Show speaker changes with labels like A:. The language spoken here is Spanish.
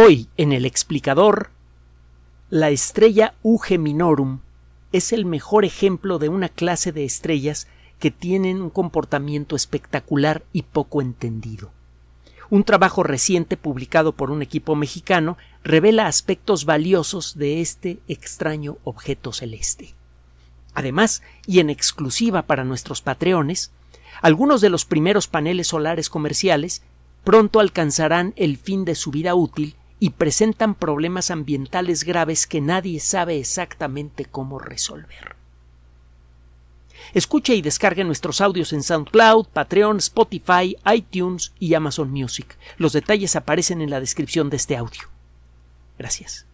A: Hoy, en el explicador, la estrella Uge Minorum es el mejor ejemplo de una clase de estrellas que tienen un comportamiento espectacular y poco entendido. Un trabajo reciente publicado por un equipo mexicano revela aspectos valiosos de este extraño objeto celeste. Además, y en exclusiva para nuestros patreones, algunos de los primeros paneles solares comerciales pronto alcanzarán el fin de su vida útil y presentan problemas ambientales graves que nadie sabe exactamente cómo resolver. Escuche y descargue nuestros audios en SoundCloud, Patreon, Spotify, iTunes y Amazon Music. Los detalles aparecen en la descripción de este audio. Gracias.